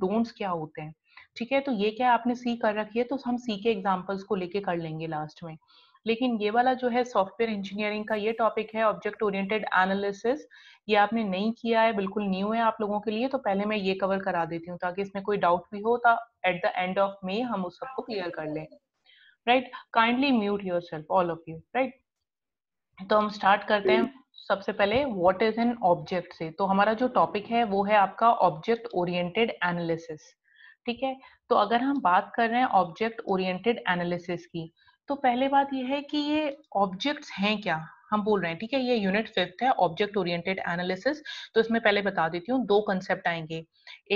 Don'ts क्या होते हैं ठीक है तो ये क्या आपने सी कर रखी है तो हम सी के एग्जाम्पल्स को लेके कर लेंगे लास्ट में लेकिन ये वाला जो है सॉफ्टवेयर इंजीनियरिंग का ये टॉपिक है ऑब्जेक्ट ओरिएंटेड एनालिसिस ये आपने नहीं किया है बिल्कुल न्यू है आप लोगों के लिए तो पहले मैं ये कवर करा देती हूँ ताकि इसमें कोई डाउट भी हो तो एट द एंड ऑफ मे हम उस सबको क्लियर कर लें right kindly mute your all of you right तो हम स्टार्ट करते हैं सबसे पहले व्हाट इज एन ऑब्जेक्ट से तो हमारा जो टॉपिक है वो है आपका ऑब्जेक्ट ओरिएंटेड एनालिसिस ठीक है तो अगर हम बात कर रहे हैं ऑब्जेक्ट ओरिएंटेड एनालिसिस की तो पहले बात यह है कि ये ऑब्जेक्ट्स हैं क्या हम बोल रहे हैं ठीक है ये यूनिट फिफ्थ है ऑब्जेक्ट ओरिएंटेड एनालिसिस तो इसमें पहले बता देती हूँ दो कंसेप्ट आएंगे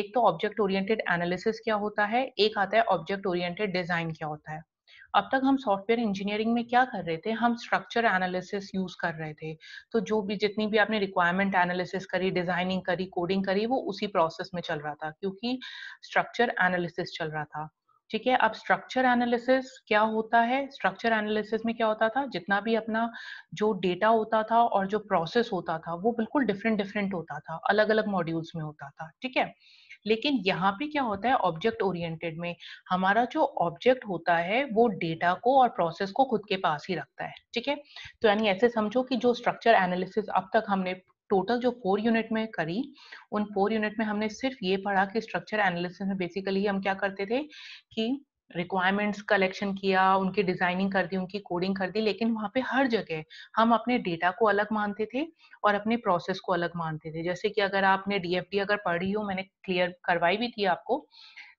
एक तो ऑब्जेक्ट ओरिएंटेड एनालिसिस क्या होता है एक आता है ऑब्जेक्ट ओरिएंटेड डिजाइन क्या होता है अब तक हम सॉफ्टवेयर इंजीनियरिंग में क्या कर रहे थे हम स्ट्रक्चर एनालिसिस यूज कर रहे थे तो जो भी जितनी भी आपने रिक्वायरमेंट एनालिसिस करी डिजाइनिंग करी कोडिंग करी वो उसी प्रोसेस में चल रहा था क्योंकि स्ट्रक्चर एनालिसिस चल रहा था ठीक है अब स्ट्रक्चर एनालिसिस क्या होता है स्ट्रक्चर एनालिसिस में क्या होता था जितना भी अपना जो डेटा होता था और जो प्रोसेस होता था वो बिल्कुल डिफरेंट डिफरेंट होता था अलग अलग मॉड्यूल्स में होता था ठीक है लेकिन यहाँ पे क्या होता है ऑब्जेक्ट ओरिएंटेड में हमारा जो ऑब्जेक्ट होता है वो डेटा को और प्रोसेस को खुद के पास ही रखता है ठीक है तो यानी ऐसे समझो कि जो स्ट्रक्चर एनालिसिस अब तक हमने टोटल जो फोर यूनिट में करी उन फोर यूनिट में हमने सिर्फ ये पढ़ा कि स्ट्रक्चर एनालिसिस में बेसिकली हम क्या करते थे कि रिक्वायरमेंट्स कलेक्शन किया उनकी डिजाइनिंग कर दी उनकी कोडिंग कर दी लेकिन वहाँ पे हर जगह हम अपने डेटा को अलग मानते थे और अपने प्रोसेस को अलग मानते थे जैसे कि अगर आपने डीएफडी अगर पढ़ी हो मैंने क्लियर करवाई भी थी आपको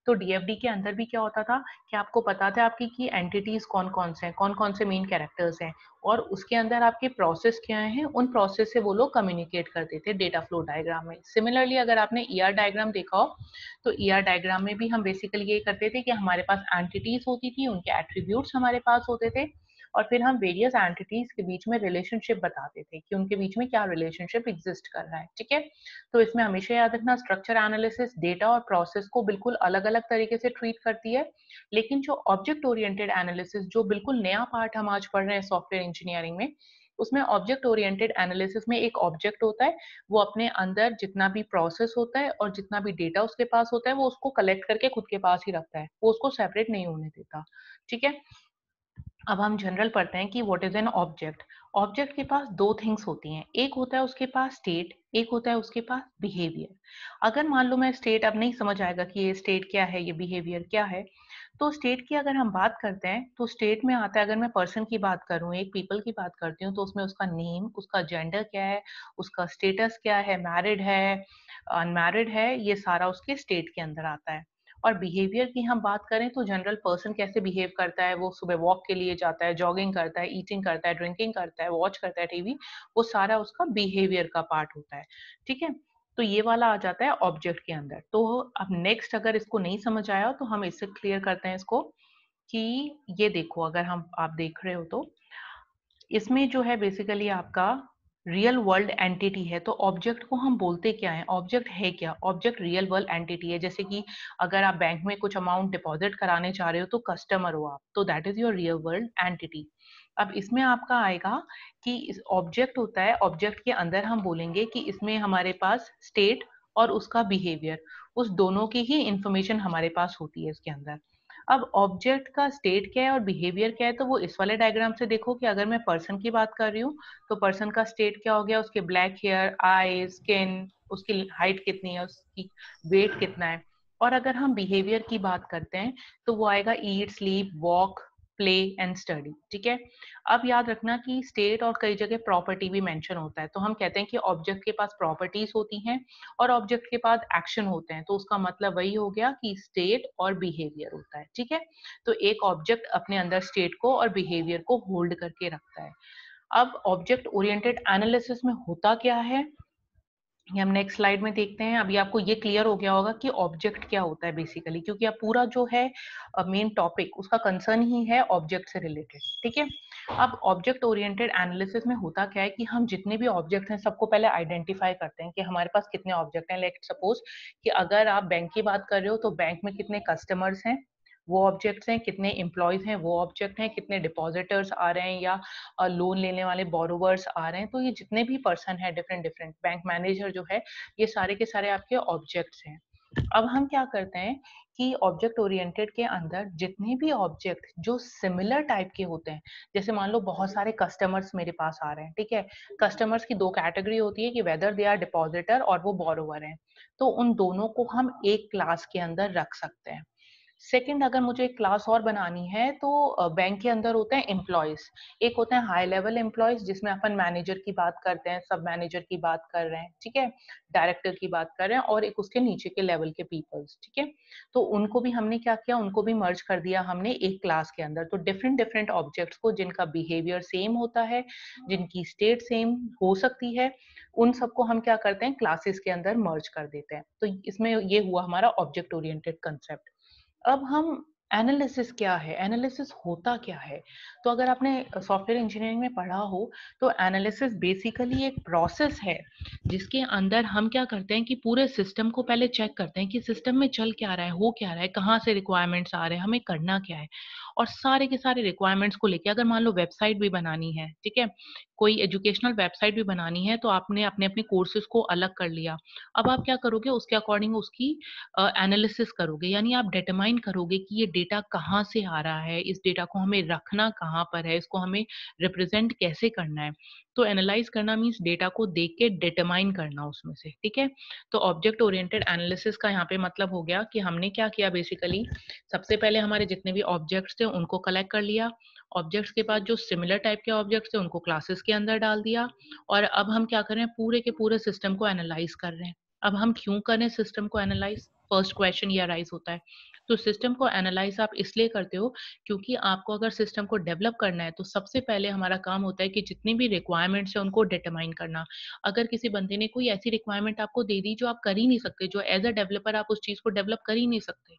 तो डीएफडी के अंदर भी क्या होता था कि आपको पता था आपकी की एंटिटीज कौन कौन से हैं कौन कौन से मेन कैरेक्टर्स हैं और उसके अंदर आपके प्रोसेस क्या हैं उन प्रोसेस से वो लोग कम्युनिकेट करते थे डेटा फ्लो डायग्राम में सिमिलरली अगर आपने ई ER डायग्राम देखा हो तो ई ER डायग्राम में भी हम बेसिकली ये करते थे कि हमारे पास एंटिटीज होती थी उनके एट्रीब्यूट हमारे पास होते थे और फिर हम वेरियस एंटिटीज के बीच में रिलेशनशिप बताते थे कि उनके बीच में क्या रिलेशनशिप एग्जिस्ट कर रहा है ठीक है तो इसमें हमेशा याद रखना स्ट्रक्चर एनालिसिस डेटा और प्रोसेस को बिल्कुल अलग अलग तरीके से ट्रीट करती है लेकिन जो ऑब्जेक्ट ओरिएंटेड एनालिसिस जो बिल्कुल नया पार्ट हम आज पढ़ रहे हैं सॉफ्टवेयर इंजीनियरिंग में उसमें ऑब्जेक्ट ओरिएंटेड एनालिसिस में एक ऑब्जेक्ट होता है वो अपने अंदर जितना भी प्रोसेस होता है और जितना भी डेटा उसके पास होता है वो उसको कलेक्ट करके खुद के पास ही रखता है वो उसको सेपरेट नहीं होने देता ठीक है अब हम जनरल पढ़ते हैं कि what is an object object के पास दो थिंग्स होती हैं एक होता है उसके पास स्टेट एक होता है उसके पास बिहेवियर अगर मान लो मैं स्टेट अब नहीं समझ आएगा कि ये स्टेट क्या है ये बिहेवियर क्या है तो स्टेट की अगर हम बात करते हैं तो स्टेट में आता है अगर मैं पर्सन की बात करूँ एक पीपल की बात करती हूँ तो उसमें उसका नेम उसका जेंडर क्या है उसका स्टेटस क्या है मैरिड है अनमैरिड है ये सारा उसके स्टेट के अंदर आता है और बिहेवियर की हम बात करें तो जनरल पर्सन कैसे बिहेव करता है वो सुबह वॉक के लिए जाता है जॉगिंग करता है ईटिंग करता है ड्रिंकिंग करता है वॉच करता है टीवी वो सारा उसका बिहेवियर का पार्ट होता है ठीक है तो ये वाला आ जाता है ऑब्जेक्ट के अंदर तो अब नेक्स्ट अगर इसको नहीं समझ आया तो हम इससे क्लियर करते हैं इसको कि ये देखो अगर हम आप देख रहे हो तो इसमें जो है बेसिकली आपका रियल वर्ल्ड एंटिटी है तो ऑब्जेक्ट को हम बोलते क्या है ऑब्जेक्ट है क्या ऑब्जेक्ट रियल वर्ल्ड एंटिटी है जैसे कि अगर आप बैंक में कुछ अमाउंट डिपॉजिट कराने चाह रहे हो तो कस्टमर हो आप तो that is your real world entity अब इसमें आपका आएगा कि ऑब्जेक्ट होता है ऑब्जेक्ट के अंदर हम बोलेंगे कि इसमें हमारे पास स्टेट और उसका बिहेवियर उस दोनों की ही इंफॉर्मेशन हमारे पास होती है उसके अंदर अब ऑब्जेक्ट का स्टेट क्या है और बिहेवियर क्या है तो वो इस वाले डायग्राम से देखो कि अगर मैं पर्सन की बात कर रही हूँ तो पर्सन का स्टेट क्या हो गया उसके ब्लैक हेयर आई स्किन उसकी हाइट कितनी है उसकी वेट कितना है और अगर हम बिहेवियर की बात करते हैं तो वो आएगा eat sleep walk play and study ठीक है अब याद रखना कि स्टेट और कई जगह प्रॉपर्टी भी मेंशन होता है तो हम कहते हैं कि ऑब्जेक्ट के पास प्रॉपर्टीज होती हैं और ऑब्जेक्ट के पास एक्शन होते हैं तो उसका मतलब वही हो गया कि स्टेट और बिहेवियर होता है ठीक है तो एक ऑब्जेक्ट अपने अंदर स्टेट को और बिहेवियर को होल्ड करके रखता है अब ऑब्जेक्ट ओरिएंटेड एनालिसिस में होता क्या है ये हम नेक्स्ट स्लाइड में देखते हैं अभी आपको ये क्लियर हो गया होगा कि ऑब्जेक्ट क्या होता है बेसिकली क्योंकि आप पूरा जो है मेन टॉपिक उसका कंसर्न ही है ऑब्जेक्ट से रिलेटेड ठीक है अब ऑब्जेक्ट ओरिएंटेड एनालिसिस में होता क्या है कि हम जितने भी ऑब्जेक्ट हैं सबको पहले आइडेंटिफाई करते हैं कि हमारे पास कितने ऑब्जेक्ट हैं लाइक सपोज कि अगर आप बैंक की बात कर रहे हो तो बैंक में कितने कस्टमर्स हैं वो ऑब्जेक्ट्स हैं कितने एम्प्लॉयज़ हैं वो ऑब्जेक्ट हैं कितने डिपॉजिटर्स आ रहे हैं या लोन लेने वाले बोरोवर्स आ रहे हैं तो ये जितने भी पर्सन है डिफरेंट डिफरेंट बैंक मैनेजर जो है ये सारे के सारे आपके ऑब्जेक्ट्स हैं अब हम क्या करते हैं कि ऑब्जेक्ट ओरिएंटेड के अंदर जितने भी ऑब्जेक्ट जो सिमिलर टाइप के होते हैं जैसे मान लो बहुत सारे कस्टमर्स मेरे पास आ रहे हैं ठीक है कस्टमर्स की दो कैटेगरी होती है कि वेदर दे आर डिपॉजिटर और वो बोरोवर हैं तो उन दोनों को हम एक क्लास के अंदर रख सकते हैं सेकंड अगर मुझे एक क्लास और बनानी है तो बैंक के अंदर होते हैं एम्प्लॉयज एक होते हैं हाई लेवल एम्प्लॉयज जिसमें अपन मैनेजर की बात करते हैं सब मैनेजर की बात कर रहे हैं ठीक है डायरेक्टर की बात कर रहे हैं और एक उसके नीचे के लेवल के पीपल्स ठीक है तो उनको भी हमने क्या किया उनको भी मर्ज कर दिया हमने एक क्लास के अंदर तो डिफरेंट डिफरेंट ऑब्जेक्ट्स को जिनका बिहेवियर सेम होता है जिनकी स्टेट सेम हो सकती है उन सबको हम क्या करते हैं क्लासेस के अंदर मर्ज कर देते हैं तो इसमें ये हुआ हमारा ऑब्जेक्ट ओरिएंटेड कंसेप्ट अब हम एनालिसिस क्या है एनालिसिस होता क्या है तो अगर आपने सॉफ्टवेयर इंजीनियरिंग में पढ़ा हो तो एनालिसिस बेसिकली एक प्रोसेस है जिसके अंदर हम क्या करते हैं कि पूरे सिस्टम को पहले चेक करते हैं कि सिस्टम में चल क्या रहा है हो क्या रहा है कहाँ से रिक्वायरमेंट्स आ रहे हैं हमें करना क्या है और सारे के सारे रिक्वायरमेंट्स को लेके अगर मान लो वेबसाइट भी बनानी है ठीक है कोई एजुकेशनल वेबसाइट भी बनानी है तो आपने अपने अपने कोर्सेज को अलग कर लिया अब आप क्या करोगे उसके अकॉर्डिंग उसकी एनालिसिस uh, करोगे यानी आप डिटरमाइन करोगे कि ये डेटा कहाँ से आ रहा है इस डेटा को हमें रखना कहाँ पर है इसको हमें रिप्रेजेंट कैसे करना है तो एनालाइज करना मीन्स डेटा को देख के डिटरमाइन करना उसमें से ठीक है तो ऑब्जेक्ट ओरिएंटेड एनालिसिस का यहाँ पे मतलब हो गया कि हमने क्या किया बेसिकली सबसे पहले हमारे जितने भी ऑब्जेक्ट्स थे उनको कलेक्ट कर लिया ऑब्जेक्ट्स के बाद जो सिमिलर टाइप के ऑब्जेक्ट्स थे उनको क्लासेस के अंदर डाल दिया और अब हम क्या कर रहे हैं पूरे के पूरे सिस्टम को एनालाइज कर रहे हैं अब हम क्यों करें सिस्टम को एनालाइज फर्स्ट क्वेश्चन ये अराइज होता है तो सिस्टम को एनालाइज आप इसलिए करते हो क्योंकि आपको अगर सिस्टम को डेवलप करना है तो सबसे पहले हमारा काम होता है कि जितनी भी रिक्वायरमेंट्स है उनको डिटरमाइन करना अगर किसी बंदे ने कोई ऐसी रिक्वायरमेंट आपको दे दी जो आप कर ही नहीं सकते जो एज अ डेवलपर आप उस चीज़ को डेवलप कर ही नहीं सकते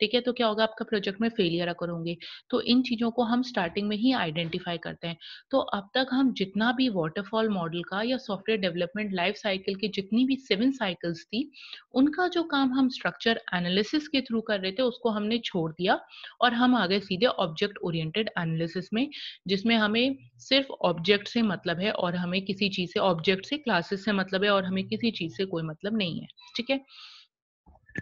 ठीक है तो क्या होगा आपका प्रोजेक्ट में फेलियर अकर होंगे तो इन चीज़ों को हम स्टार्टिंग में ही आइडेंटिफाई करते हैं तो अब तक हम जितना भी वॉटरफॉल मॉडल का या सॉफ्टवेयर डेवलपमेंट लाइफ साइकिल की जितनी भी सेवन साइकिल्स थी उनका जो काम हम स्ट्रक्चर एनालिसिस के थ्रू कर रहे थे उसको हमने छोड़ दिया और हम आगे सीधे ऑब्जेक्ट ओरिएंटेड एनालिसिस में जिसमें हमें सिर्फ ऑब्जेक्ट से मतलब है और हमें किसी चीज़ से ऑब्जेक्ट से क्लासेस से मतलब है और हमें किसी चीज़ से कोई मतलब नहीं है ठीक है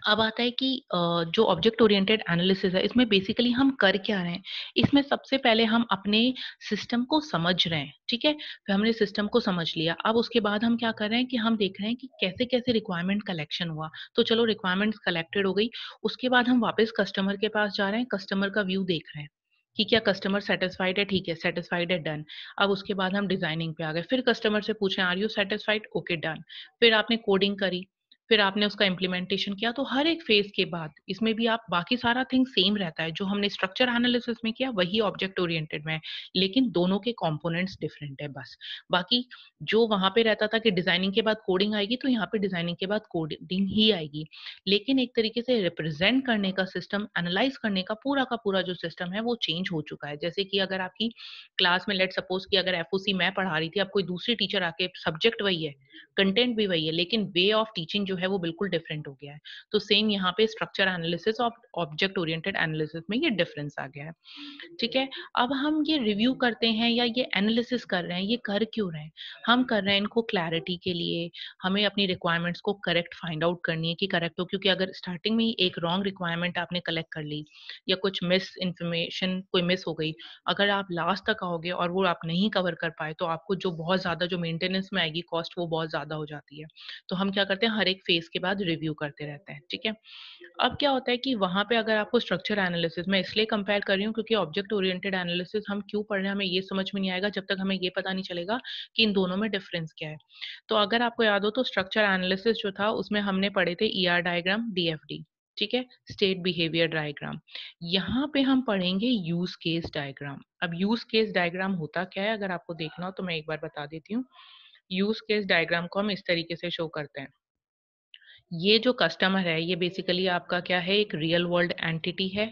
अब आता है कि जो ऑब्जेक्ट ओरिएंटेड एनालिसिस है इसमें बेसिकली हम कर क्या रहे हैं इसमें सबसे पहले हम अपने सिस्टम को समझ रहे हैं ठीक है फिर हमने सिस्टम को समझ लिया अब उसके बाद हम क्या कर रहे हैं कि हम देख रहे हैं कि कैसे कैसे रिक्वायरमेंट कलेक्शन हुआ तो चलो रिक्वायरमेंट कलेक्टेड हो गई उसके बाद हम वापस कस्टमर के पास जा रहे हैं कस्टमर का व्यू देख रहे हैं कि क्या कस्टमर सेटिस्फाइड है ठीक है सेटिस्फाइड है डन अब उसके बाद हम डिजाइनिंग पे आ गए फिर कस्टमर से पूछे are you satisfied okay done फिर आपने कोडिंग करी फिर आपने उसका इम्प्लीमेंटेशन किया तो हर एक फेज के बाद इसमें भी आप बाकी सारा थिंग सेम रहता है जो हमने स्ट्रक्चर एनालिसिस में किया वही ऑब्जेक्ट ओरिएंटेड में है लेकिन दोनों के कॉम्पोनेंट्स डिफरेंट है बस बाकी जो वहां पे रहता था कि डिजाइनिंग के बाद कोडिंग आएगी तो यहाँ पे डिजाइनिंग के बाद कोडिंग ही आएगी लेकिन एक तरीके से रिप्रेजेंट करने का सिस्टम एनालाइज करने का पूरा का पूरा जो सिस्टम है वो चेंज हो चुका है जैसे कि अगर आपकी क्लास में लेट सपोज कि अगर एफ मैं पढ़ा रही थी आप कोई दूसरी टीचर आके सब्जेक्ट वही है कंटेंट भी वही है लेकिन वे ऑफ टीचिंग जो है वो बिल्कुल डिफरेंट हो गया है तो सेम यहाँ पे स्ट्रक्चर एनालिसिस और ऑब्जेक्ट ओरिएंटेड एनालिसिस में ये डिफरेंस आ गया है ठीक है अब हम ये रिव्यू करते हैं या ये एनालिसिस कर रहे हैं ये कर क्यों रहे हैं हम कर रहे हैं इनको क्लैरिटी के लिए हमें अपनी रिक्वायरमेंट्स को करेक्ट फाइंड आउट करनी है कि करेक्ट हो क्योंकि अगर स्टार्टिंग में ही एक रॉन्ग रिक्वायरमेंट आपने कलेक्ट कर ली या कुछ मिस इन्फॉर्मेशन कोई मिस हो गई अगर आप लास्ट तक आओगे और वो आप नहीं कवर कर पाए तो आपको जो बहुत ज़्यादा जो मेंटेनेंस में आएगी कॉस्ट वो बहुत ज़्यादा हो जाती है तो हम क्या करते हैं हर एक फेज के बाद रिव्यू करते रहते हैं ठीक है अब क्या होता है कि वहां पे अगर आपको स्ट्रक्चर एनालिसिस मैं इसलिए कंपेयर कर रही हूँ क्योंकि ऑब्जेक्ट ओरिएंटेड एनालिसिस हम क्यों पढ़ रहे हैं हमें ये समझ में नहीं आएगा जब तक हमें ये पता नहीं चलेगा कि इन दोनों में डिफरेंस क्या है तो अगर आपको याद हो तो स्ट्रक्चर एनालिसिस जो था उसमें हमने पढ़े थे ई ER डायग्राम डी ठीक है स्टेट बिहेवियर डायग्राम यहाँ पे हम पढ़ेंगे यूज केस डायग्राम अब यूज केस डायग्राम होता क्या है अगर आपको देखना हो तो मैं एक बार बता देती हूँ यूज केस डायग्राम को हम इस तरीके से शो करते हैं ये जो कस्टमर है ये बेसिकली आपका क्या है एक रियल वर्ल्ड एंटिटी है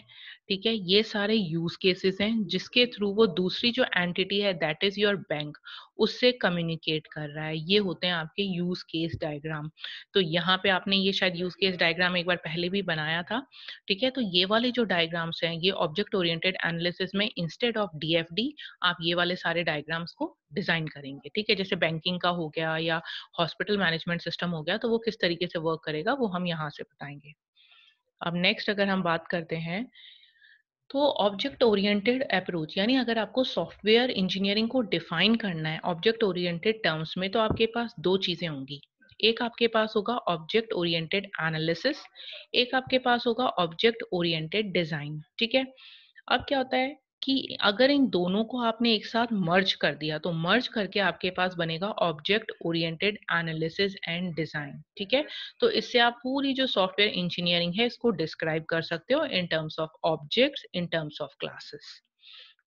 ठीक है ये सारे यूज केसेस हैं जिसके थ्रू वो दूसरी जो एंटिटी है दैट इज योर बैंक उससे कम्युनिकेट कर रहा है ये होते हैं आपके यूज केस डायग्राम तो यहाँ पे आपने ये शायद यूज केस डायग्राम एक बार पहले भी बनाया था ठीक है तो ये वाले जो डायग्राम्स हैं ये ऑब्जेक्ट ओरिएंटेड एनालिसिस में इंस्टेड ऑफ डीएफडी आप ये वाले सारे डायग्राम्स को डिजाइन करेंगे ठीक है जैसे बैंकिंग का हो गया या हॉस्पिटल मैनेजमेंट सिस्टम हो गया तो वो किस तरीके से वर्क करेगा वो हम यहाँ से बताएंगे अब नेक्स्ट अगर हम बात करते हैं तो ऑब्जेक्ट ओरिएंटेड अप्रोच यानी अगर आपको सॉफ्टवेयर इंजीनियरिंग को डिफाइन करना है ऑब्जेक्ट ओरिएंटेड टर्म्स में तो आपके पास दो चीज़ें होंगी एक आपके पास होगा ऑब्जेक्ट ओरिएंटेड एनालिसिस एक आपके पास होगा ऑब्जेक्ट ओरिएंटेड डिज़ाइन ठीक है अब क्या होता है कि अगर इन दोनों को आपने एक साथ मर्ज कर दिया तो मर्ज करके आपके पास बनेगा object oriented analysis and design ठीक है तो इससे आप पूरी जो सॉफ्टवेयर इंजीनियरिंग है इसको डिस्क्राइब कर सकते हो in terms of objects in terms of classes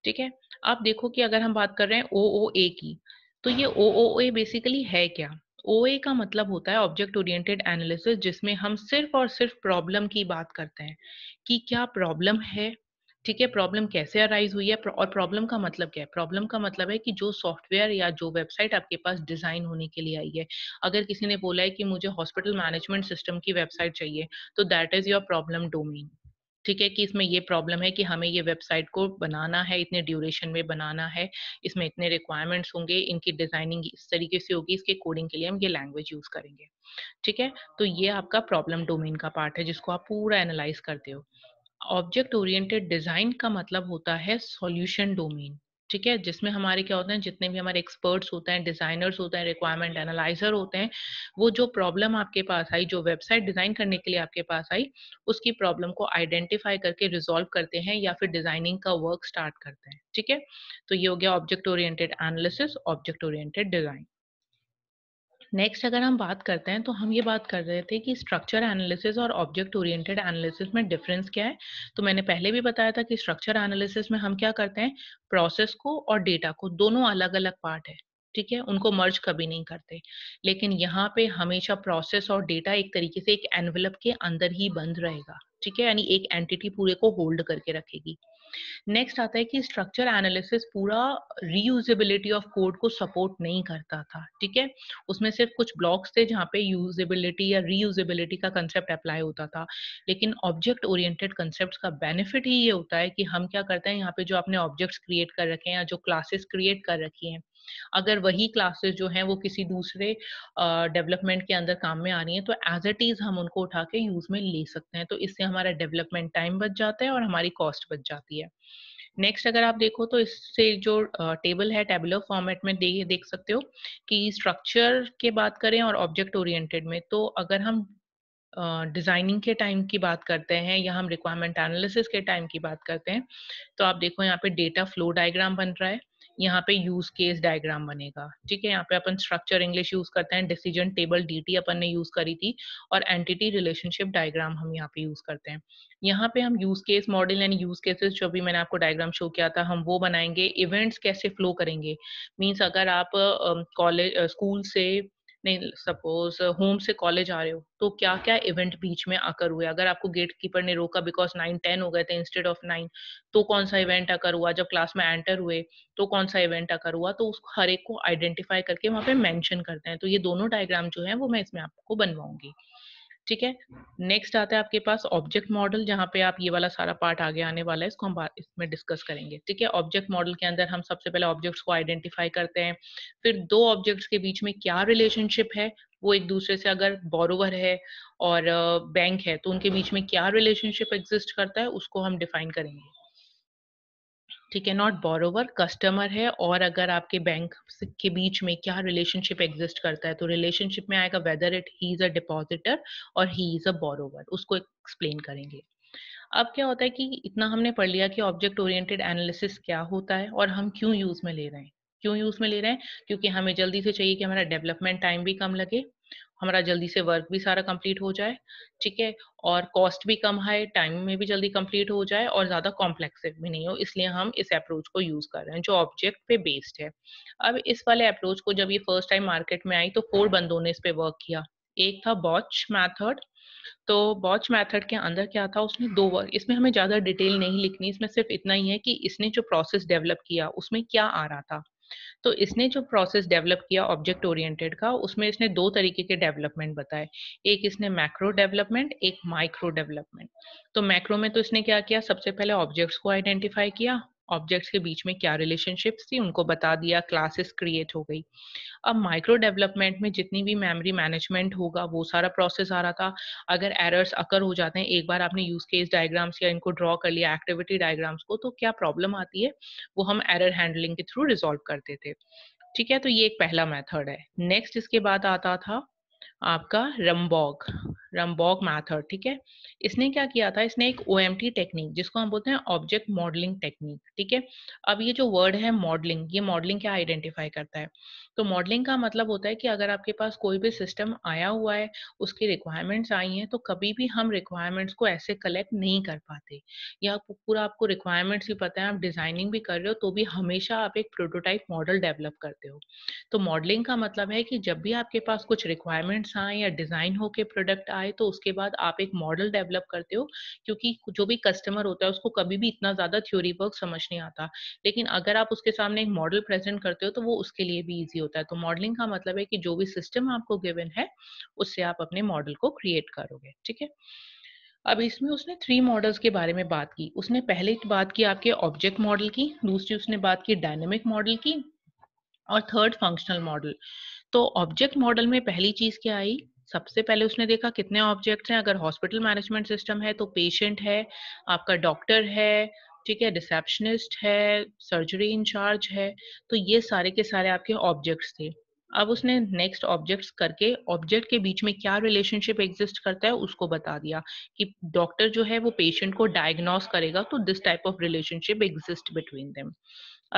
ठीक है आप देखो कि अगर हम बात कर रहे हैं ओ ओ ए की तो ये ओ ओ ए बेसिकली है क्या ओ ए का मतलब होता है ऑब्जेक्ट ओरिएंटेड एनालिसिस जिसमें हम सिर्फ और सिर्फ प्रॉब्लम की बात करते हैं कि क्या प्रॉब्लम है ठीक है प्रॉब्लम कैसे अराइज हुई है और प्रॉब्लम का मतलब क्या है प्रॉब्लम का मतलब है कि जो सॉफ्टवेयर या जो वेबसाइट आपके पास डिजाइन होने के लिए आई है अगर किसी ने बोला है कि मुझे हॉस्पिटल मैनेजमेंट सिस्टम की वेबसाइट चाहिए तो that is your problem domain ठीक है कि इसमें ये प्रॉब्लम है कि हमें ये वेबसाइट को बनाना है इतने ड्यूरेशन में बनाना है इसमें इतने रिक्वायरमेंट्स होंगे इनकी डिजाइनिंग इस तरीके से होगी इसके कोडिंग के लिए हम ये लैंग्वेज यूज करेंगे ठीक है तो ये आपका प्रॉब्लम डोमेन का पार्ट है जिसको आप पूरा एनालाइज करते हो ऑब्जेक्ट ओरिएंटेड डिजाइन का मतलब होता है सॉल्यूशन डोमेन ठीक है जिसमें हमारे क्या होते हैं जितने भी हमारे एक्सपर्ट्स होते हैं डिजाइनर्स होते हैं रिक्वायरमेंट एनालाइजर होते हैं वो जो प्रॉब्लम आपके पास आई जो वेबसाइट डिजाइन करने के लिए आपके पास आई उसकी प्रॉब्लम को आइडेंटिफाई करके रिजोल्व करते हैं या फिर डिजाइनिंग का वर्क स्टार्ट करते हैं ठीक है तो ये हो गया object oriented analysis object oriented design next अगर हम बात करते हैं तो हम ये बात कर रहे थे कि स्ट्रक्चर एनालिसिस और ऑब्जेक्ट ओरिएंटेड एनालिसिस में डिफरेंस क्या है तो मैंने पहले भी बताया था कि स्ट्रक्चर एनालिसिस में हम क्या करते हैं प्रोसेस को और डेटा को दोनों अलग अलग पार्ट है ठीक है उनको मर्ज कभी नहीं करते लेकिन यहाँ पे हमेशा प्रोसेस और डेटा एक तरीके से एक एनवलप के अंदर ही बंद रहेगा ठीक है यानी एक एंटिटी पूरे को होल्ड करके रखेगी नेक्स्ट आता है कि स्ट्रक्चर एनालिसिस पूरा रीयूजेबिलिटी ऑफ कोड को सपोर्ट नहीं करता था ठीक है उसमें सिर्फ कुछ ब्लॉक्स थे जहाँ पे यूजेबिलिटी या रीयूजेबिलिटी का कंसेप्ट अप्लाई होता था लेकिन ऑब्जेक्ट ओरिएंटेड कंसेप्ट का बेनिफिट ही ये होता है कि हम क्या करते हैं यहाँ पे जो आपने ऑब्जेक्ट्स क्रिएट कर रखे हैं या जो क्लासेस क्रिएट कर रखी हैं अगर वही क्लासेस जो हैं वो किसी दूसरे डेवलपमेंट uh, के अंदर काम में आ रही हैं तो एज इट इज हम उनको उठा के यूज में ले सकते हैं तो इससे हमारा डेवलपमेंट टाइम बच जाता है और हमारी कॉस्ट बच जाती है नेक्स्ट अगर आप देखो तो इससे जो टेबल है टेबुलर फॉर्मेट में दे, देख सकते हो कि स्ट्रक्चर के बात करें और ऑब्जेक्ट ओरिएंटेड में तो अगर हम डिजाइनिंग uh, के टाइम की बात करते हैं या हम रिक्वायरमेंट एनालिसिस के टाइम की बात करते हैं तो आप देखो यहाँ पे डेटा फ्लो डायग्राम बन रहा है यहाँ पे यूज केस डायग्राम बनेगा ठीक है यहाँ पे अपन स्ट्रक्चर इंग्लिश यूज करते हैं डिसीजन टेबल डीटी अपन ने यूज करी थी और एंटिटी रिलेशनशिप डायग्राम हम यहाँ पे यूज करते हैं यहाँ पे हम use case model and use cases जो भी मैंने आपको डायग्राम शो किया था हम वो बनाएंगे इवेंट्स कैसे फ्लो करेंगे मीन्स अगर आप कॉलेज स्कूल से नहीं सपोज होम से कॉलेज आ रहे हो तो क्या क्या इवेंट बीच में आकर हुए अगर आपको गेट कीपर ने रोका बिकॉज नाइन टेन हो गए थे इंस्टेड ऑफ नाइन तो कौन सा इवेंट आकर हुआ जब क्लास में एंटर हुए तो कौन सा इवेंट आकर हुआ तो उसको हर एक को आइडेंटिफाई करके वहाँ पे मैंशन करते हैं तो ये दोनों डायग्राम जो है वो मैं इसमें आपको बनवाऊंगी ठीक है नेक्स्ट आता है आपके पास ऑब्जेक्ट मॉडल जहाँ पे आप ये वाला सारा पार्ट आगे आने वाला है इसको हम इसमें डिस्कस करेंगे ठीक है ऑब्जेक्ट मॉडल के अंदर हम सबसे पहले ऑब्जेक्ट्स को आइडेंटिफाई करते हैं फिर दो ऑब्जेक्ट्स के बीच में क्या रिलेशनशिप है वो एक दूसरे से अगर बोरोवर है और बैंक है तो उनके बीच में क्या रिलेशनशिप एग्जिस्ट करता है उसको हम डिफाइन करेंगे ठीक है नॉट बोरोवर कस्टमर है और अगर आपके बैंक के बीच में क्या रिलेशनशिप एग्जिस्ट करता है तो रिलेशनशिप में आएगा whether it he is a depositor और ही इज अ बोरोवर उसको एक्सप्लेन करेंगे अब क्या होता है कि इतना हमने पढ़ लिया कि ऑब्जेक्ट ओरिएंटेड एनालिसिस क्या होता है और हम क्यों यूज में ले रहे हैं क्यों यूज में ले रहे हैं क्योंकि हमें जल्दी से चाहिए कि हमारा डेवलपमेंट टाइम भी कम लगे हमारा जल्दी से वर्क भी सारा कंप्लीट हो जाए ठीक है और कॉस्ट भी कम है टाइम में भी जल्दी कंप्लीट हो जाए और ज़्यादा कॉम्प्लेक्स भी नहीं हो इसलिए हम इस अप्रोच को यूज़ कर रहे हैं जो ऑब्जेक्ट पे बेस्ड है अब इस वाले अप्रोच को जब ये फर्स्ट टाइम मार्केट में आई तो फोर बंदों ने इस पर वर्क किया एक था बॉच मैथड तो बॉच मैथड के अंदर क्या था उसने दो वर्क इसमें हमें ज़्यादा डिटेल नहीं लिखनी इसमें सिर्फ इतना ही है कि इसने जो प्रोसेस डेवलप किया उसमें क्या आ रहा था तो इसने जो प्रोसेस डेवलप किया ऑब्जेक्ट ओरिएंटेड का उसमें इसने दो तरीके के डेवलपमेंट बताए एक इसने मैक्रो डेवलपमेंट एक माइक्रो डेवलपमेंट तो मैक्रो में तो इसने क्या किया सबसे पहले ऑब्जेक्ट्स को आइडेंटिफाई किया ऑब्जेक्ट्स के बीच में क्या रिलेशनशिप्स थी उनको बता दिया क्लासेस क्रिएट हो गई अब माइक्रो डेवलपमेंट में जितनी भी मेमोरी मैनेजमेंट होगा वो सारा प्रोसेस आ रहा था अगर एरर्स अकर हो जाते हैं एक बार आपने यूज केस डायग्राम्स या इनको ड्रॉ कर लिया एक्टिविटी डायग्राम्स को तो क्या प्रॉब्लम आती है वो हम एरर हैंडलिंग के थ्रू रिजोल्व करते थे ठीक है तो ये एक पहला मेथड है नेक्स्ट इसके बाद आता था आपका रमबॉग रम्बॉग मैथड ठीक है इसने क्या किया था इसने एक ओ टेक्निक जिसको हम बोलते हैं ऑब्जेक्ट मॉडलिंग टेक्निक ठीक है अब ये जो वर्ड है मॉडलिंग ये मॉडलिंग क्या आइडेंटिफाई करता है तो मॉडलिंग का मतलब होता है कि अगर आपके पास कोई भी सिस्टम आया हुआ है उसकी रिक्वायरमेंट्स आई हैं तो कभी भी हम रिक्वायरमेंट्स को ऐसे कलेक्ट नहीं कर पाते या पूरा आपको रिक्वायरमेंट्स भी पता है आप डिजाइनिंग भी कर रहे हो तो भी हमेशा आप एक प्रोटोटाइप मॉडल डेवलप करते हो तो मॉडलिंग का मतलब है कि जब भी आपके पास कुछ रिक्वायरमेंट्स आए या डिजाइन होके प्रोडक्ट आए तो उसके बाद आप एक मॉडल डेवलप करते हो क्योंकि जो भी कस्टमर होता है उसको कभी भी इतना ज्यादा थ्योरी वर्क समझ नहीं आता लेकिन अगर आप उसके सामने एक मॉडल प्रेजेंट करते हो तो वो उसके लिए भी ईजी होता है तो मॉडलिंग का मतलब है कि जो भी सिस्टम आपको गिवन है उससे आप अपने मॉडल को क्रिएट करोगे ठीक है अब इसमें उसने थ्री मॉडल्स के बारे में बात की उसने पहले बात की आपके ऑब्जेक्ट मॉडल की दूसरी उसने बात की डायनेमिक मॉडल की और थर्ड फंक्शनल मॉडल तो ऑब्जेक्ट मॉडल में पहली चीज क्या आई सबसे पहले उसने देखा कितने ऑब्जेक्ट्स हैं अगर हॉस्पिटल मैनेजमेंट सिस्टम है तो पेशेंट है आपका डॉक्टर है ठीक है रिसेप्शनिस्ट है सर्जरी इंचार्ज है तो ये सारे के सारे आपके ऑब्जेक्ट्स थे अब उसने नेक्स्ट ऑब्जेक्ट्स करके ऑब्जेक्ट के बीच में क्या रिलेशनशिप एग्जिस्ट करता है उसको बता दिया कि डॉक्टर जो है वो पेशेंट को डायग्नोस करेगा तो this type of relationship exist between them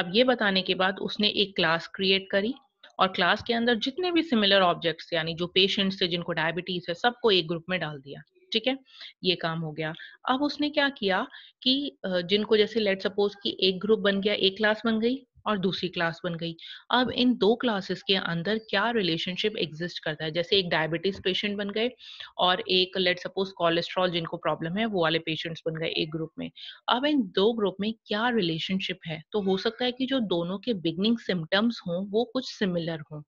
अब ये बताने के बाद उसने एक क्लास क्रिएट करी और क्लास के अंदर जितने भी सिमिलर ऑब्जेक्ट्स यानी जो पेशेंट्स थे जिनको डायबिटीज है सबको एक ग्रुप में डाल दिया ठीक है ये काम हो गया अब उसने क्या किया कि जिनको जैसे लेट सपोज कि एक ग्रुप बन गया एक क्लास बन गई और दूसरी क्लास बन गई अब इन दो क्लासेस के अंदर क्या रिलेशनशिप एग्जिस्ट करता है जैसे एक डायबिटीज पेशेंट बन गए और एक लेट सपोज कोलेस्ट्रॉल जिनको प्रॉब्लम है वो वाले पेशेंट्स बन गए एक ग्रुप में अब इन दो ग्रुप में क्या रिलेशनशिप है तो हो सकता है कि जो दोनों के बिगनिंग सिम्टम्स हों वो कुछ सिमिलर हों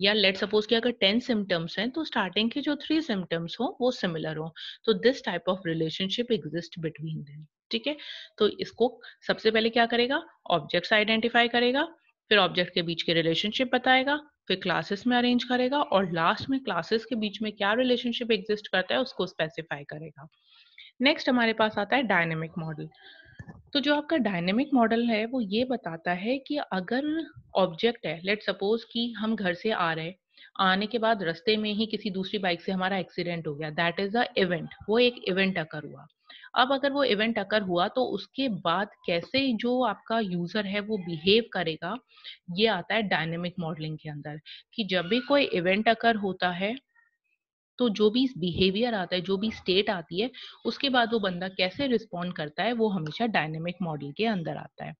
या लेट सपोज कि अगर टेन सिम्टम्स हैं तो स्टार्टिंग के जो थ्री सिम्टम्स हों वो सिमिलर हों तो this type of relationship exist between them ठीक है तो इसको सबसे पहले क्या करेगा ऑब्जेक्ट्स आइडेंटिफाई करेगा फिर ऑब्जेक्ट के बीच के रिलेशनशिप बताएगा फिर क्लासेस में अरेंज करेगा और लास्ट में क्लासेस के बीच में क्या रिलेशनशिप एग्जिस्ट करता है उसको स्पेसिफाई करेगा नेक्स्ट हमारे पास आता है डायनेमिक मॉडल तो जो आपका डायनेमिक मॉडल है वो ये बताता है कि अगर ऑब्जेक्ट है लेट सपोज कि हम घर से आ रहे आने के बाद रस्ते में ही किसी दूसरी बाइक से हमारा एक्सीडेंट हो गया दैट इज अ इवेंट वो एक इवेंट अकर हुआ अब अगर वो इवेंट अकर हुआ तो उसके बाद कैसे जो आपका यूजर है वो बिहेव करेगा ये आता है डायनेमिक मॉडलिंग के अंदर कि जब भी कोई इवेंट अकर होता है तो जो भी बिहेवियर आता है जो भी स्टेट आती है उसके बाद वो बंदा कैसे रिस्पॉन्ड करता है वो हमेशा डायनेमिक मॉडल के अंदर आता है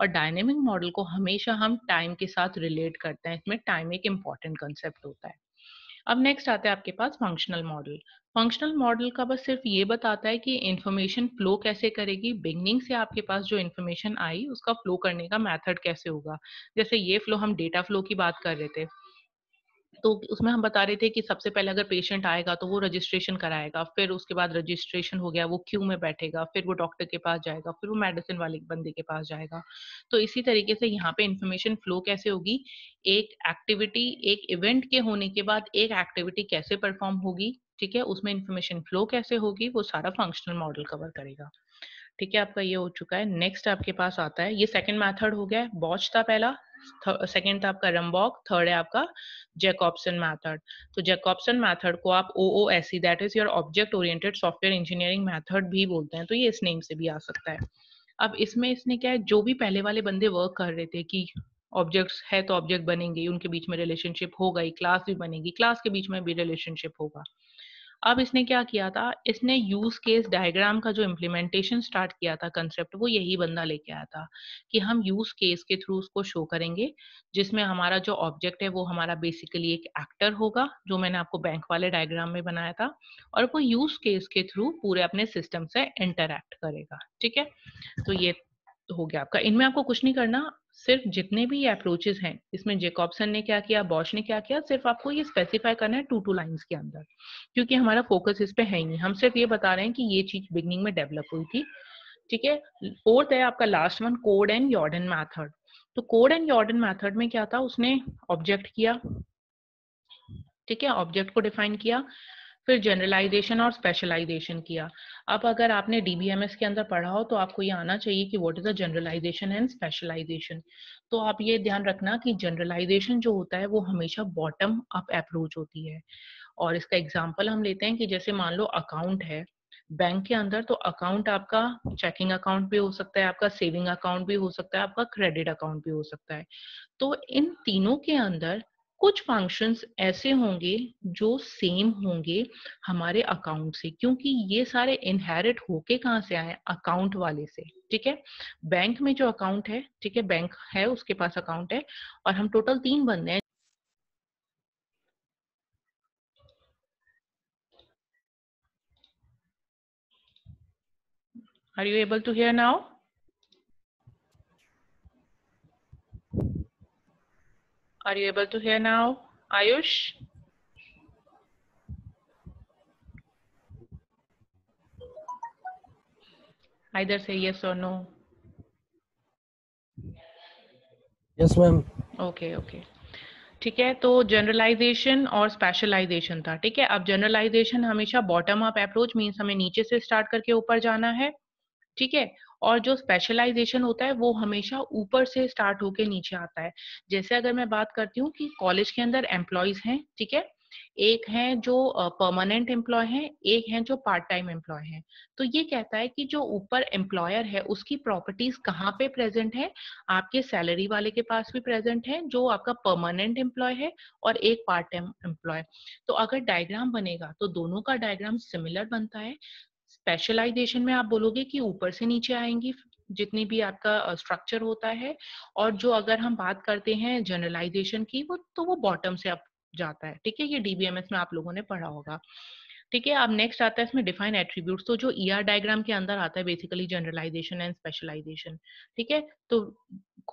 और डायनेमिक मॉडल को हमेशा हम टाइम के साथ रिलेट करते हैं इसमें टाइम एक इम्पॉर्टेंट कंसेप्ट होता है अब नेक्स्ट आता है आपके पास फंक्शनल मॉडल फंक्शनल मॉडल का बस सिर्फ ये बताता है कि इन्फॉर्मेशन फ्लो कैसे करेगी बिगनिंग से आपके पास जो इन्फॉर्मेशन आई उसका फ्लो करने का मेथड कैसे होगा जैसे ये फ्लो हम डेटा फ्लो की बात कर रहे थे तो उसमें हम बता रहे थे कि सबसे पहले अगर पेशेंट आएगा तो वो रजिस्ट्रेशन कराएगा फिर उसके बाद रजिस्ट्रेशन हो गया वो क्यू में बैठेगा फिर वो डॉक्टर के पास जाएगा फिर वो मेडिसिन वाले बंदे के पास जाएगा तो इसी तरीके से यहाँ पे इंफॉर्मेशन फ्लो कैसे होगी एक एक्टिविटी एक इवेंट के होने के बाद एक एक्टिविटी कैसे परफॉर्म होगी ठीक है उसमें इंफॉर्मेशन फ्लो कैसे होगी वो सारा फंक्शनल मॉडल कवर करेगा ठीक है आपका ये हो चुका है नेक्स्ट आपके पास आता है ये सेकंड मेथड हो गया है बॉच था पहला सेकेंड था आपका रमबॉक थर्ड है आपका जैकॉब्सन मैथड तो जैकॉब्सन मैथड को आप O O S C that is your object oriented software engineering method भी बोलते हैं तो ये इस नेम से भी आ सकता है अब इसमें इसने क्या है जो भी पहले वाले बंदे वर्क कर रहे थे कि ऑब्जेक्ट्स है तो ऑब्जेक्ट बनेंगे उनके बीच में रिलेशनशिप होगा ही क्लास भी बनेगी क्लास के बीच में भी रिलेशनशिप होगा अब इसने क्या किया था इसने यूज केस डायग्राम का जो इम्प्लीमेंटेशन स्टार्ट किया था कंसेप्ट वो यही बंदा लेके आया था कि हम यूज केस के थ्रू उसको शो करेंगे जिसमें हमारा जो ऑब्जेक्ट है वो हमारा बेसिकली एक एक्टर होगा जो मैंने आपको बैंक वाले डायग्राम में बनाया था और वो यूज केस के थ्रू पूरे अपने सिस्टम से इंटरेक्ट करेगा ठीक है तो ये हो गया आपका इनमें आपको कुछ नहीं करना सिर्फ जितने भी अप्रोचेस हैं इसमें जेकॉबसन ने क्या किया बॉश ने क्या किया सिर्फ आपको ये स्पेसिफाई करना है टू टू लाइंस के अंदर क्योंकि हमारा फोकस इस पे है ही नहीं हम सिर्फ ये बता रहे हैं कि ये चीज बिगनिंग में डेवलप हुई थी ठीक है फोर्थ है आपका last one Coad and Yourdon method तो कोड एंड यॉर्डन मैथड में क्या था उसने ऑब्जेक्ट किया ठीक है ऑब्जेक्ट को डिफाइन किया फिर जनरलाइजेशन और स्पेशलाइजेशन किया अब अगर आपने डीबीएमएस के अंदर पढ़ा हो तो आपको ये आना चाहिए कि what is the generalization and specialization तो आप ये ध्यान रखना कि जनरलाइजेशन जो होता है वो हमेशा बॉटम अप अप्रोच होती है और इसका एग्जाम्पल हम लेते हैं कि जैसे मान लो अकाउंट है बैंक के अंदर तो अकाउंट आपका चेकिंग अकाउंट भी हो सकता है आपका सेविंग अकाउंट भी हो सकता है आपका क्रेडिट अकाउंट भी हो सकता है तो इन तीनों के अंदर कुछ फंक्शंस ऐसे होंगे जो सेम होंगे हमारे अकाउंट से क्योंकि ये सारे इनहेरिट होके कहाँ से आए अकाउंट वाले से ठीक है बैंक में जो अकाउंट है ठीक है बैंक है उसके पास अकाउंट है और हम टोटल तीन बंदे हैं Are you able to hear now? Are you able to hear now, Ayush? Either say yes or no. yes ma'am okay okay ठीक है तो जनरलाइजेशन और स्पेशलाइजेशन था ठीक है अब जनरलाइजेशन हमेशा बॉटम अप अप्रोच मीन्स हमें नीचे से स्टार्ट करके ऊपर जाना है ठीक है और जो स्पेशलाइजेशन होता है वो हमेशा ऊपर से स्टार्ट होके नीचे आता है जैसे अगर मैं बात करती हूँ कि कॉलेज के अंदर एम्प्लॉयज हैं ठीक है एक है जो परमानेंट एम्प्लॉय है एक है जो पार्ट टाइम एम्प्लॉय है तो ये कहता है कि जो ऊपर एम्प्लॉयर है उसकी प्रॉपर्टीज कहाँ पे प्रेजेंट है आपके सैलरी वाले के पास भी प्रेजेंट है जो आपका परमानेंट एम्प्लॉय है और एक पार्ट टाइम एम्प्लॉय तो अगर डायग्राम बनेगा तो दोनों का डायग्राम सिमिलर बनता है स्पेशलाइजेशन में आप बोलोगे कि ऊपर से नीचे आएंगी जितनी भी आपका स्ट्रक्चर होता है और जो अगर हम बात करते हैं जनरलाइजेशन की वो तो वो बॉटम से अप जाता है ठीक है ये डीबीएमएस में आप लोगों ने पढ़ा होगा ठीक है अब नेक्स्ट आता है इसमें डिफाइन एट्रीब्यूट तो जो ई ER डायग्राम के अंदर आता है बेसिकली जनरलाइजेशन एंड स्पेशलाइजेशन ठीक है तो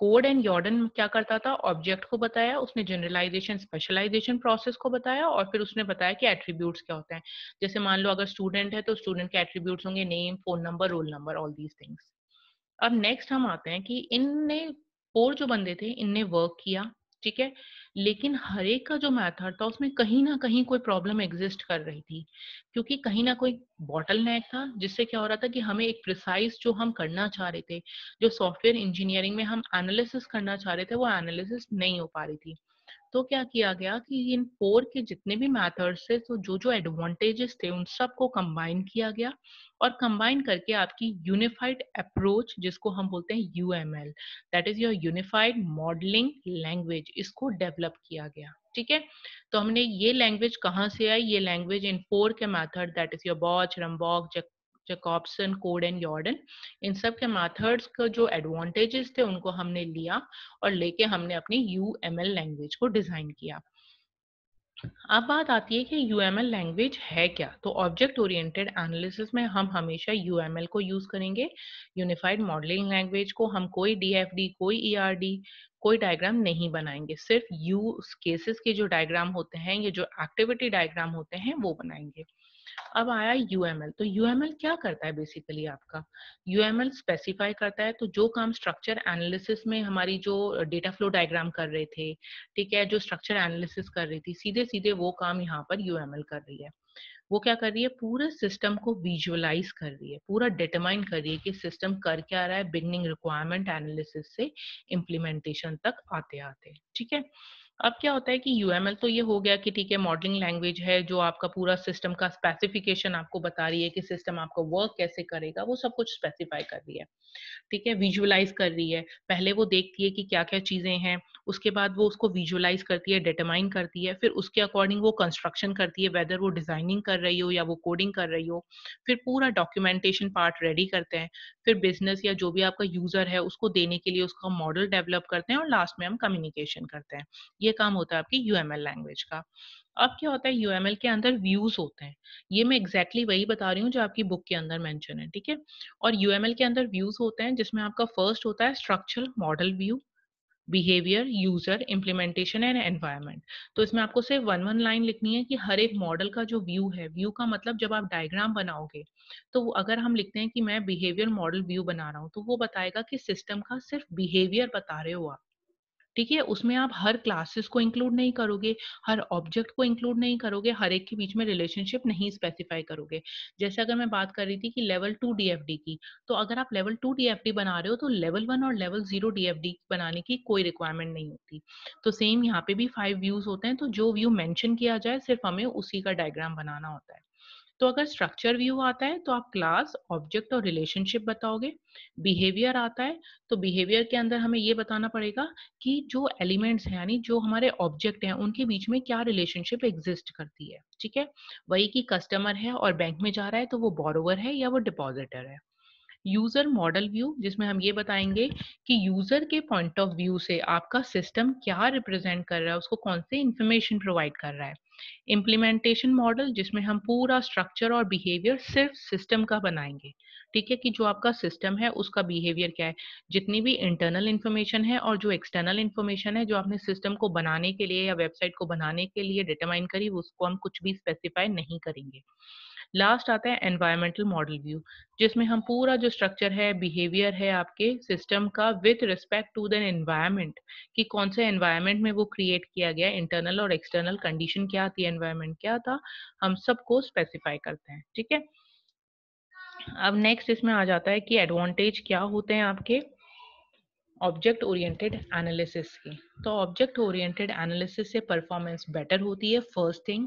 कोड एंड यॉर्डन क्या करता था ऑब्जेक्ट को बताया उसने जनरलाइजेशन स्पेशलाइजेशन प्रोसेस को बताया और फिर उसने बताया कि एट्रीब्यूट्स क्या होते हैं जैसे मान लो अगर स्टूडेंट है तो स्टूडेंट के एट्रीब्यूट होंगे name phone number roll number all these things अब नेक्स्ट हम आते हैं कि इनने फोर जो बंदे थे इनने वर्क किया ठीक है लेकिन हर एक का जो मैथड था उसमें कहीं ना कहीं कोई प्रॉब्लम एग्जिस्ट कर रही थी क्योंकि कहीं ना कोई बॉटल नेक था जिससे क्या हो रहा था कि हमें एक प्रिसाइज जो हम करना चाह रहे थे जो सॉफ्टवेयर इंजीनियरिंग में हम एनालिसिस करना चाह रहे थे वो एनालिसिस नहीं हो पा रही थी तो क्या किया गया कि इन फोर के जितने भी मैथड्स थे तो जो जो एडवांटेजेस थे उन सबको कम्बाइन कंबाइन किया गया और कंबाइन करके आपकी यूनिफाइड अप्रोच जिसको हम बोलते हैं U M L that is your unified modeling language इसको डेवलप किया गया ठीक है तो हमने ये लैंग्वेज कहाँ से आई ये लैंग्वेज इन फोर के method that is your Booch Rumbaugh Jacobson Coad and Yourdon इन सब के मैथड्स का जो एडवांटेजेस थे उनको हमने लिया और लेके हमने अपनी यू लैंग्वेज को डिजाइन किया अब बात आती है कि यू लैंग्वेज है क्या तो ऑब्जेक्ट ओरिएंटेड एनालिसिस में हम हमेशा यू को यूज करेंगे यूनिफाइड मॉडलिंग लैंग्वेज को हम कोई डी कोई ई e कोई डायग्राम नहीं बनाएंगे सिर्फ यू केसेस के जो डायग्राम होते हैं ये जो एक्टिविटी डायग्राम होते हैं वो बनाएंगे अब आया यूएमएल तो यूएमएल क्या करता है बेसिकली आपका यूएमएल स्पेसिफाई करता है तो जो काम स्ट्रक्चर एनालिसिस में हमारी जो डेटा फ्लो डायग्राम कर रहे थे ठीक है जो स्ट्रक्चर एनालिसिस कर रही थी सीधे सीधे वो काम यहाँ पर यूएमएल कर रही है वो क्या कर रही है पूरे सिस्टम को विजुअलाइज कर रही है पूरा डिटरमाइन कर रही है कि सिस्टम कर क्या रहा है बिगनिंग रिक्वायरमेंट एनालिसिस से इम्प्लीमेंटेशन तक आते आते ठीक है अब क्या होता है कि यूएमएल तो ये हो गया कि ठीक है मॉडलिंग लैंग्वेज है जो आपका पूरा सिस्टम का स्पेसिफिकेशन आपको बता रही है कि सिस्टम आपका वर्क कैसे करेगा वो सब कुछ स्पेसिफाई कर रही है ठीक है विजुअलाइज कर रही है पहले वो देखती है कि क्या क्या चीज़ें हैं उसके बाद वो उसको विजुअलाइज करती है डिटरमाइन करती है फिर उसके अकॉर्डिंग वो कंस्ट्रक्शन करती है वेदर वो डिजाइनिंग कर रही हो या वो कोडिंग कर रही हो फिर पूरा डॉक्यूमेंटेशन पार्ट रेडी करते हैं फिर बिजनेस या जो भी आपका यूजर है उसको देने के लिए उसका मॉडल डेवलप करते हैं और लास्ट में हम कम्युनिकेशन करते हैं ये ये काम होता है आपकी यूएमएल लैंग्वेज का अब क्या होता है यूएमएल के अंदर व्यूज होते हैं ये मैं एग्जैक्टली exactly वही बता रही हूँ जो आपकी बुक के अंदर मेंशन है ठीक है और यूएमएल के अंदर व्यूज होते हैं जिसमें आपका फर्स्ट होता है structural model view behaviour user implementation and environment तो इसमें आपको सिर्फ वन वन लाइन लिखनी है कि हर एक मॉडल का जो व्यू है व्यू का मतलब जब आप डायग्राम बनाओगे तो अगर हम लिखते हैं कि मैं बिहेवियर मॉडल व्यू बना रहा हूँ तो वो बताएगा कि सिस्टम का सिर्फ बिहेवियर बता रहे हो आप ठीक है उसमें आप हर क्लासेस को इंक्लूड नहीं करोगे हर ऑब्जेक्ट को इंक्लूड नहीं करोगे हर एक के बीच में रिलेशनशिप नहीं स्पेसिफाई करोगे जैसे अगर मैं बात कर रही थी कि लेवल टू डीएफडी की तो अगर आप लेवल टू डीएफडी बना रहे हो तो लेवल वन और लेवल जीरो डीएफडी बनाने की कोई रिक्वायरमेंट नहीं होती तो सेम यहाँ पे भी फाइव व्यूज होते हैं तो जो व्यू मैंशन किया जाए सिर्फ हमें उसी का डायग्राम बनाना होता है तो अगर स्ट्रक्चर व्यू आता है तो आप क्लास ऑब्जेक्ट और रिलेशनशिप बताओगे बिहेवियर आता है तो बिहेवियर के अंदर हमें ये बताना पड़ेगा कि जो एलिमेंट्स हैं यानी जो हमारे ऑब्जेक्ट हैं उनके बीच में क्या रिलेशनशिप एग्जिस्ट करती है ठीक है वही की कस्टमर है और बैंक में जा रहा है तो वो बोरोवर है या वो डिपॉजिटर है यूजर मॉडल व्यू जिसमें हम ये बताएंगे कि यूजर के पॉइंट ऑफ व्यू से आपका सिस्टम क्या रिप्रेजेंट कर रहा है उसको कौन से इंफॉर्मेशन प्रोवाइड कर रहा है इम्प्लीमेंटेशन मॉडल जिसमें हम पूरा स्ट्रक्चर और बिहेवियर सिर्फ सिस्टम का बनाएंगे ठीक है कि जो आपका सिस्टम है उसका बिहेवियर क्या है जितनी भी इंटरनल इन्फॉर्मेशन है और जो एक्सटर्नल इन्फॉर्मेशन है जो आपने सिस्टम को बनाने के लिए या वेबसाइट को बनाने के लिए डिटरमाइन करी उसको हम कुछ भी स्पेसिफाई नहीं करेंगे लास्ट आता है एनवायरमेंटल मॉडल व्यू जिसमें हम पूरा जो स्ट्रक्चर है बिहेवियर है आपके सिस्टम का with respect to the environment कि कौन से एनवायरमेंट में वो क्रिएट किया गया इंटरनल और एक्सटर्नल कंडीशन क्या थी एनवायरमेंट क्या था हम सबको स्पेसिफाई करते हैं ठीक है अब नेक्स्ट इसमें आ जाता है कि एडवांटेज क्या होते हैं आपके ऑब्जेक्ट ओरिएंटेड एनालिसिस की तो ऑब्जेक्ट ओरिएंटेड एनालिसिस से परफॉर्मेंस बेटर होती है फर्स्ट थिंग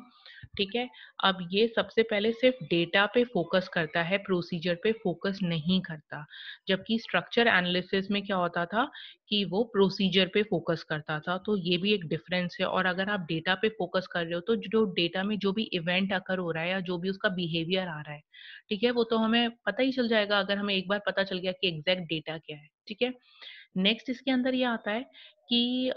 ठीक है अब ये सबसे पहले सिर्फ डेटा पे फोकस करता है प्रोसीजर पे फोकस नहीं करता जबकि स्ट्रक्चर एनालिसिस में क्या होता था कि वो प्रोसीजर पे फोकस करता था तो ये भी एक डिफरेंस है और अगर आप डेटा पे फोकस कर रहे हो तो जो डेटा में जो भी इवेंट अकर हो रहा है या जो भी उसका बिहेवियर आ रहा है ठीक है वो तो हमें पता ही चल जाएगा अगर हमें एक बार पता चल गया कि एग्जैक्ट डेटा क्या है ठीक है नेक्स्ट इसके अंदर ये आता है कि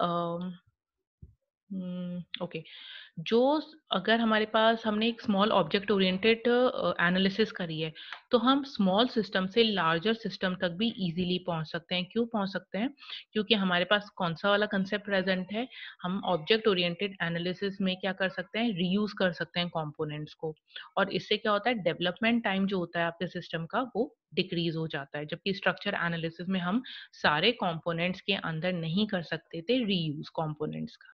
ओके हम्म, जो अगर हमारे पास हमने एक स्मॉल ऑब्जेक्ट ओरिएंटेड एनालिसिस करी है तो हम स्मॉल सिस्टम से लार्जर सिस्टम तक भी इजीली पहुंच सकते हैं क्यों पहुंच सकते हैं क्योंकि हमारे पास कौन सा वाला कंसेप्ट प्रेजेंट है हम ऑब्जेक्ट ओरिएंटेड एनालिसिस में क्या कर सकते हैं रीयूज कर सकते हैं कॉम्पोनेंट्स को और इससे क्या होता है डेवलपमेंट टाइम जो होता है आपके सिस्टम का वो डिक्रीज हो जाता है जबकि स्ट्रक्चर एनालिसिस में हम सारे कॉम्पोनेंट्स के अंदर नहीं कर सकते थे रीयूज कॉम्पोनेंट्स का